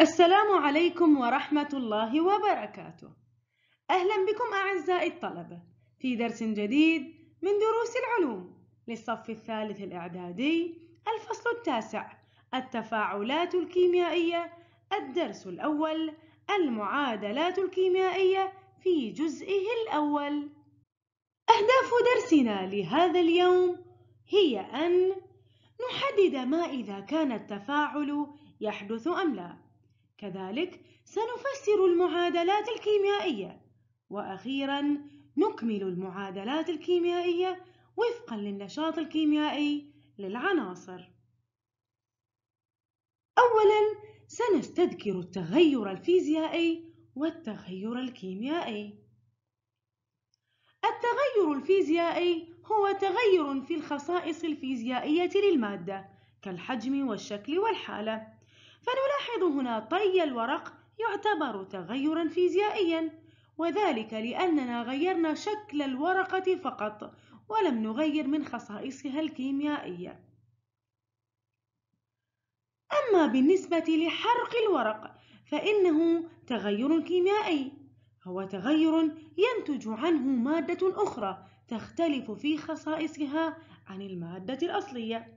السلام عليكم ورحمة الله وبركاته. أهلا بكم أعزائي الطلبة في درس جديد من دروس العلوم للصف الثالث الإعدادي الفصل التاسع التفاعلات الكيميائية الدرس الأول المعادلات الكيميائية في جزئه الأول. أهداف درسنا لهذا اليوم هي أن نحدد ما إذا كان التفاعل يحدث أم لا. كذلك سنفسر المعادلات الكيميائية وأخيرا نكمل المعادلات الكيميائية وفقا للنشاط الكيميائي للعناصر أولا سنستذكر التغير الفيزيائي والتغير الكيميائي التغير الفيزيائي هو تغير في الخصائص الفيزيائية للمادة كالحجم والشكل والحالة فنلاحظ هنا طي الورق يعتبر تغيرا فيزيائيا وذلك لأننا غيرنا شكل الورقة فقط ولم نغير من خصائصها الكيميائية أما بالنسبة لحرق الورق فإنه تغير كيميائي هو تغير ينتج عنه مادة أخرى تختلف في خصائصها عن المادة الأصلية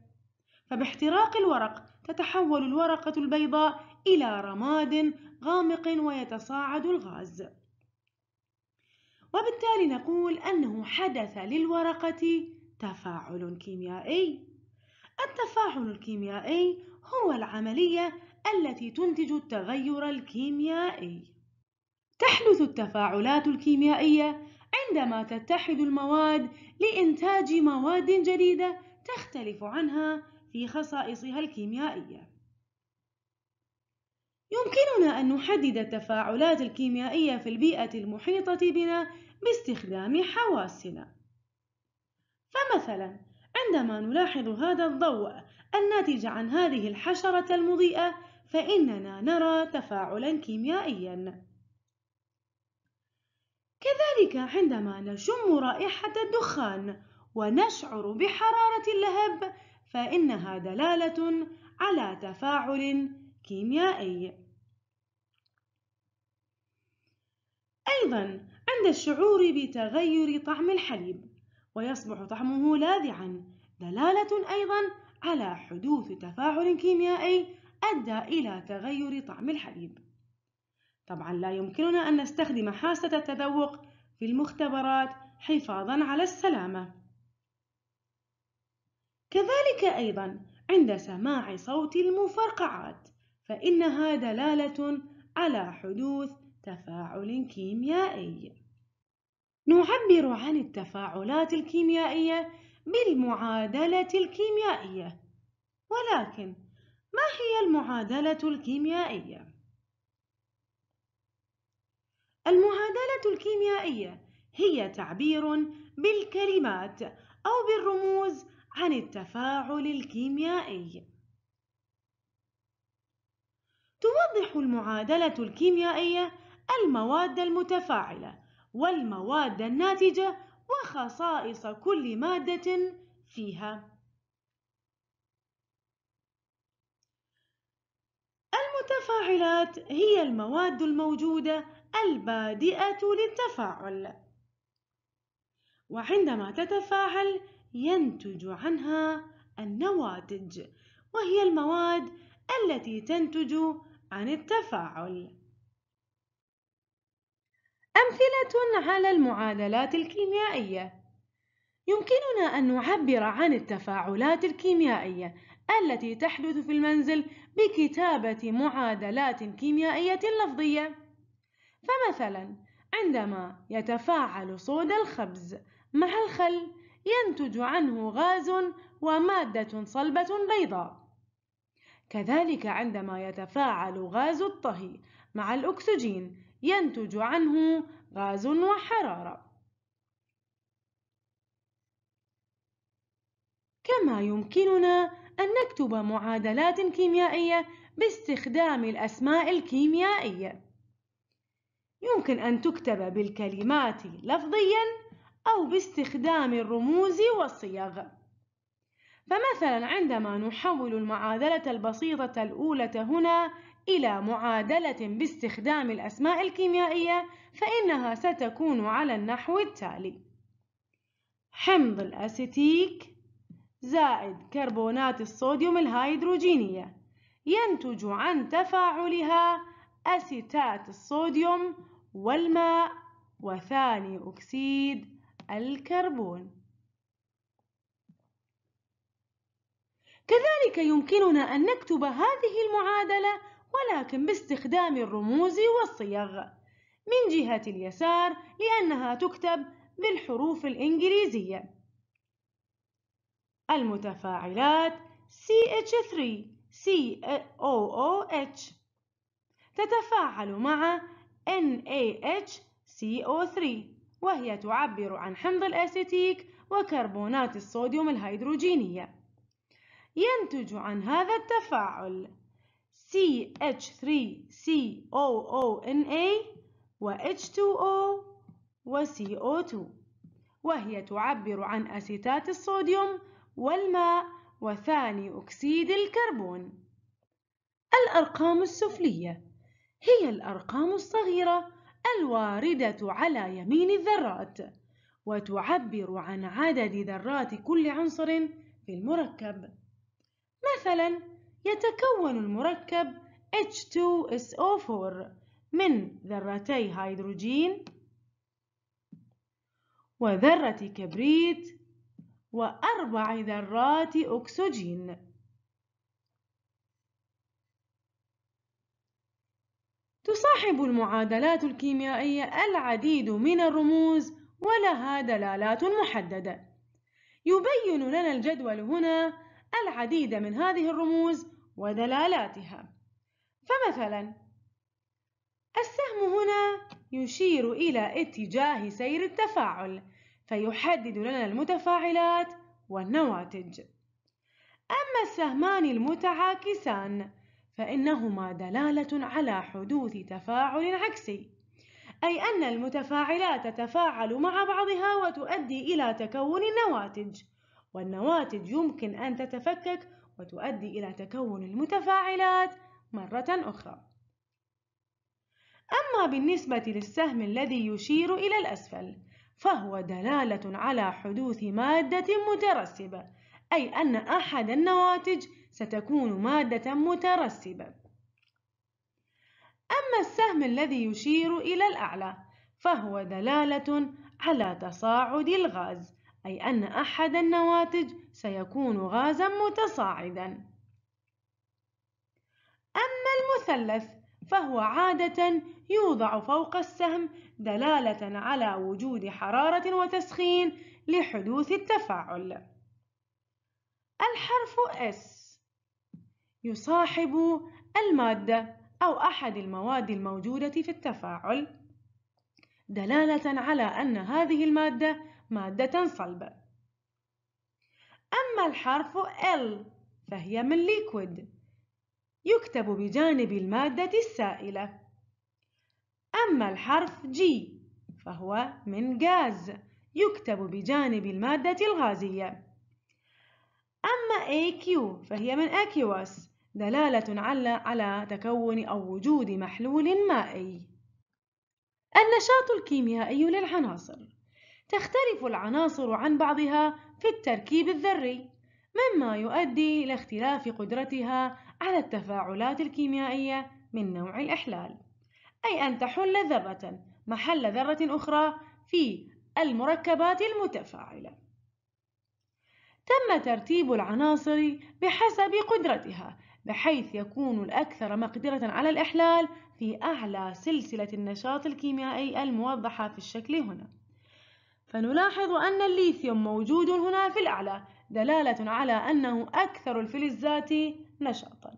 فباحتراق الورق تتحول الورقة البيضاء إلى رماد غامق ويتصاعد الغاز وبالتالي نقول أنه حدث للورقة تفاعل كيميائي التفاعل الكيميائي هو العملية التي تنتج التغير الكيميائي تحدث التفاعلات الكيميائية عندما تتحد المواد لإنتاج مواد جديدة تختلف عنها في خصائصها الكيميائية يمكننا أن نحدد التفاعلات الكيميائية في البيئة المحيطة بنا باستخدام حواسنا فمثلا عندما نلاحظ هذا الضوء الناتج عن هذه الحشرة المضيئة فإننا نرى تفاعلا كيميائيا كذلك عندما نشم رائحة الدخان ونشعر بحرارة اللهب فإنها دلالة على تفاعل كيميائي أيضا عند الشعور بتغير طعم الحليب ويصبح طعمه لاذعا دلالة أيضا على حدوث تفاعل كيميائي أدى إلى تغير طعم الحليب طبعا لا يمكننا أن نستخدم حاسة التذوق في المختبرات حفاظا على السلامة كذلك أيضا عند سماع صوت المفرقعات فإنها دلالة على حدوث تفاعل كيميائي نعبر عن التفاعلات الكيميائية بالمعادلة الكيميائية ولكن ما هي المعادلة الكيميائية؟ المعادلة الكيميائية هي تعبير بالكلمات أو بالرموز عن التفاعل الكيميائي توضح المعادلة الكيميائية المواد المتفاعلة والمواد الناتجة وخصائص كل مادة فيها المتفاعلات هي المواد الموجودة البادئة للتفاعل وعندما تتفاعل ينتج عنها النواتج وهي المواد التي تنتج عن التفاعل أمثلة على المعادلات الكيميائية يمكننا أن نعبر عن التفاعلات الكيميائية التي تحدث في المنزل بكتابة معادلات كيميائية لفظية فمثلا عندما يتفاعل صودا الخبز مع الخل ينتج عنه غاز ومادة صلبة بيضاء كذلك عندما يتفاعل غاز الطهي مع الأكسجين ينتج عنه غاز وحرارة كما يمكننا أن نكتب معادلات كيميائية باستخدام الأسماء الكيميائية يمكن أن تكتب بالكلمات لفظياً أو باستخدام الرموز والصيغ فمثلا عندما نحول المعادلة البسيطة الأولى هنا إلى معادلة باستخدام الأسماء الكيميائية فإنها ستكون على النحو التالي حمض الأسيتيك زائد كربونات الصوديوم الهيدروجينية ينتج عن تفاعلها أسيتات الصوديوم والماء وثاني أكسيد الكربون كذلك يمكننا أن نكتب هذه المعادلة ولكن باستخدام الرموز والصيغ من جهة اليسار لأنها تكتب بالحروف الإنجليزية المتفاعلات CH3 COOH تتفاعل مع NaHCO3 وهي تعبر عن حمض الأسيتيك وكربونات الصوديوم الهيدروجينية ينتج عن هذا التفاعل CH3COONA وH2O وCO2 وهي تعبر عن أسيتات الصوديوم والماء وثاني أكسيد الكربون الأرقام السفلية هي الأرقام الصغيرة الواردة على يمين الذرات وتعبر عن عدد ذرات كل عنصر في المركب مثلا يتكون المركب H2SO4 من ذرتي هيدروجين وذرة كبريت وأربع ذرات أكسجين تصاحب المعادلات الكيميائية العديد من الرموز ولها دلالات محددة يبين لنا الجدول هنا العديد من هذه الرموز ودلالاتها فمثلا السهم هنا يشير إلى اتجاه سير التفاعل فيحدد لنا المتفاعلات والنواتج أما السهمان المتعاكسان فإنهما دلالة على حدوث تفاعل عكسي أي أن المتفاعلات تتفاعل مع بعضها وتؤدي إلى تكون النواتج والنواتج يمكن أن تتفكك وتؤدي إلى تكون المتفاعلات مرة أخرى أما بالنسبة للسهم الذي يشير إلى الأسفل فهو دلالة على حدوث مادة مترسبة أي أن أحد النواتج ستكون مادة مترسبة أما السهم الذي يشير إلى الأعلى فهو دلالة على تصاعد الغاز أي أن أحد النواتج سيكون غازا متصاعدا أما المثلث فهو عادة يوضع فوق السهم دلالة على وجود حرارة وتسخين لحدوث التفاعل الحرف S يصاحب المادة أو أحد المواد الموجودة في التفاعل دلالة على أن هذه المادة مادة صلبة أما الحرف L فهي من ليكويد يكتب بجانب المادة السائلة أما الحرف G فهو من غاز يكتب بجانب المادة الغازية أما AQ فهي من aqueous دلالة على على تكون أو وجود محلول مائي. النشاط الكيميائي للعناصر تختلف العناصر عن بعضها في التركيب الذري، مما يؤدي إلى اختلاف قدرتها على التفاعلات الكيميائية من نوع الإحلال، أي أن تحل ذرة محل ذرة أخرى في المركبات المتفاعلة. تم ترتيب العناصر بحسب قدرتها بحيث يكون الأكثر مقدرة على الإحلال في أعلى سلسلة النشاط الكيميائي الموضحة في الشكل هنا فنلاحظ أن الليثيوم موجود هنا في الأعلى دلالة على أنه أكثر الفلزات نشاطاً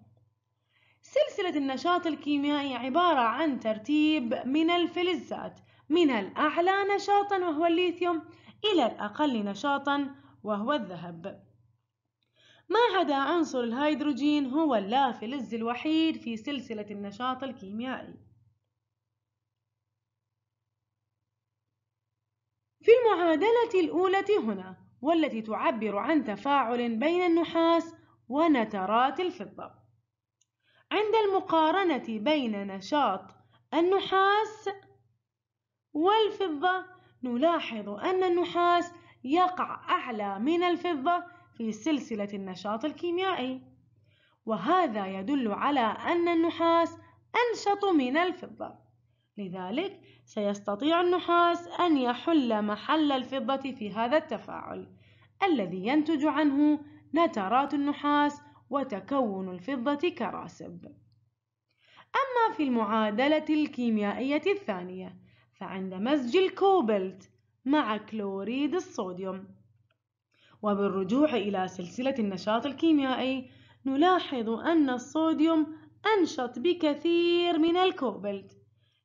سلسلة النشاط الكيميائي عبارة عن ترتيب من الفلزات من الأعلى نشاطاً وهو الليثيوم إلى الأقل نشاطاً وهو الذهب ما عدا عنصر الهيدروجين هو اللافلز الوحيد في سلسلة النشاط الكيميائي في المعادلة الأولى هنا والتي تعبر عن تفاعل بين النحاس ونترات الفضة عند المقارنة بين نشاط النحاس والفضة نلاحظ أن النحاس يقع أعلى من الفضة في سلسلة النشاط الكيميائي وهذا يدل على أن النحاس أنشط من الفضة لذلك سيستطيع النحاس أن يحل محل الفضة في هذا التفاعل الذي ينتج عنه نترات النحاس وتكون الفضة كراسب أما في المعادلة الكيميائية الثانية فعند مزج الكوبلت مع كلوريد الصوديوم وبالرجوع إلى سلسلة النشاط الكيميائي نلاحظ أن الصوديوم أنشط بكثير من الكوبلت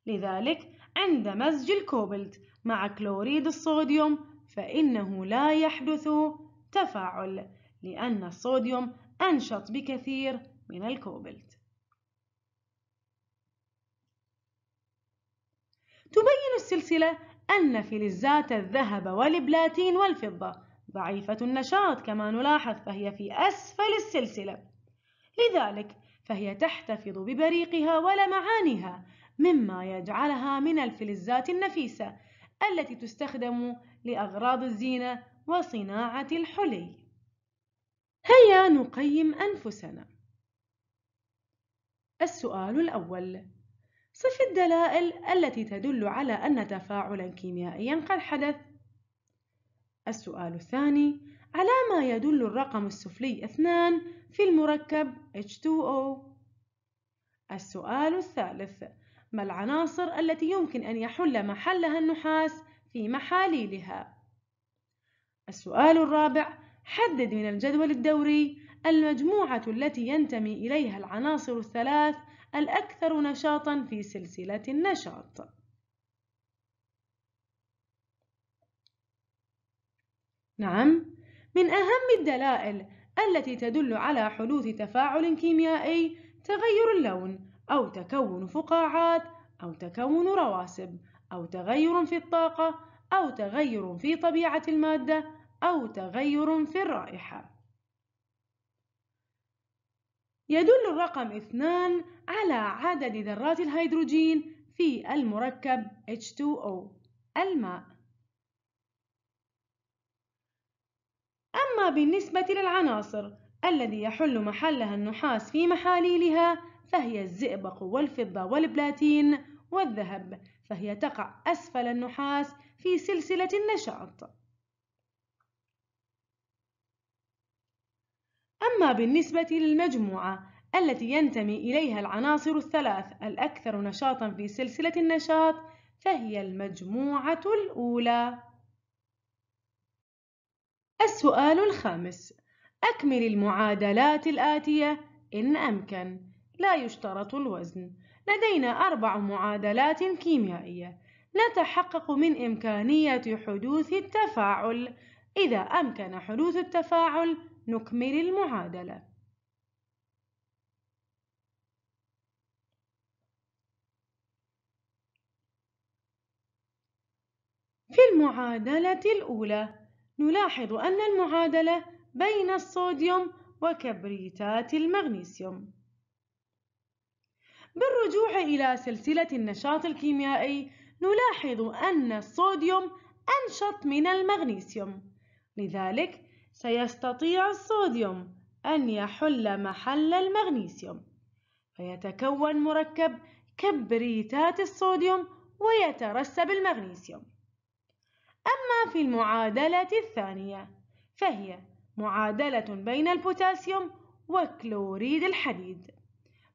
لذلك عند مزج الكوبلت مع كلوريد الصوديوم فإنه لا يحدث تفاعل لأن الصوديوم أنشط بكثير من الكوبلت تبين السلسلة أن فلزات الذهب والبلاتين والفضة ضعيفة النشاط كما نلاحظ فهي في أسفل السلسلة لذلك فهي تحتفظ ببريقها ولمعانها مما يجعلها من الفلزات النفيسة التي تستخدم لأغراض الزينة وصناعة الحلي هيا نقيم أنفسنا السؤال الأول صف الدلائل التي تدل على أن تفاعلا كيميائيا قد حدث السؤال الثاني على ما يدل الرقم السفلي 2 في المركب H2O السؤال الثالث ما العناصر التي يمكن أن يحل محلها النحاس في محاليلها؟ السؤال الرابع حدد من الجدول الدوري المجموعة التي ينتمي إليها العناصر الثلاث الأكثر نشاطًا في سلسلة النشاط نعم، من أهم الدلائل التي تدل على حدوث تفاعل كيميائي تغير اللون أو تكون فقاعات أو تكون رواسب أو تغير في الطاقة أو تغير في طبيعة المادة أو تغير في الرائحة. يدل الرقم اثنان على عدد ذرات الهيدروجين في المركب H2O الماء أما بالنسبة للعناصر الذي يحل محلها النحاس في محاليلها فهي الزئبق والفضة والبلاتين والذهب فهي تقع أسفل النحاس في سلسلة النشاط أما بالنسبة للمجموعة التي ينتمي إليها العناصر الثلاث الأكثر نشاطًا في سلسلة النشاط فهي المجموعة الأولى السؤال الخامس أكمل المعادلات الآتية إن أمكن لا يشترط الوزن لدينا أربع معادلات كيميائية نتحقق من إمكانية حدوث التفاعل إذا أمكن حدوث التفاعل نكمل المعادلة في المعادلة الأولى نلاحظ أن المعادلة بين الصوديوم وكبريتات المغنيسيوم بالرجوع إلى سلسلة النشاط الكيميائي نلاحظ أن الصوديوم أنشط من المغنيسيوم لذلك سيستطيع الصوديوم أن يحل محل المغنيسيوم فيتكون مركب كبريتات الصوديوم ويترسب المغنيسيوم أما في المعادلة الثانية فهي معادلة بين البوتاسيوم وكلوريد الحديد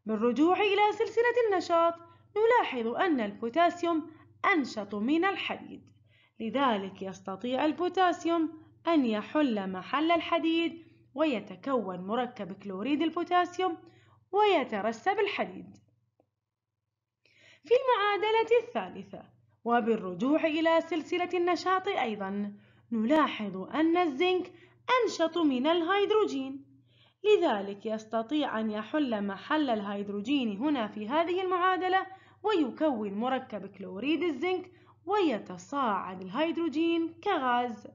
بالرجوع إلى سلسلة النشاط نلاحظ أن البوتاسيوم أنشط من الحديد لذلك يستطيع البوتاسيوم أن يحل محل الحديد ويتكون مركب كلوريد البوتاسيوم ويترسب الحديد في المعادلة الثالثة وبالرجوع إلى سلسلة النشاط أيضا نلاحظ أن الزنك أنشط من الهيدروجين لذلك يستطيع أن يحل محل الهيدروجين هنا في هذه المعادلة ويكون مركب كلوريد الزنك ويتصاعد الهيدروجين كغاز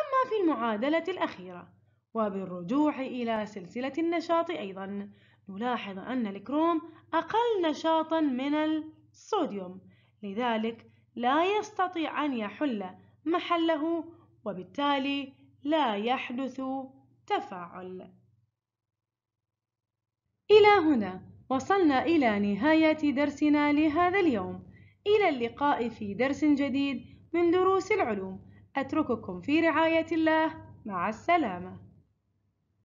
أما في المعادلة الأخيرة وبالرجوع إلى سلسلة النشاط أيضا نلاحظ أن الكروم أقل نشاطا من الصوديوم لذلك لا يستطيع أن يحل محله وبالتالي لا يحدث تفاعل إلى هنا وصلنا إلى نهاية درسنا لهذا اليوم إلى اللقاء في درس جديد من دروس العلوم أترككم في رعاية الله مع السلامة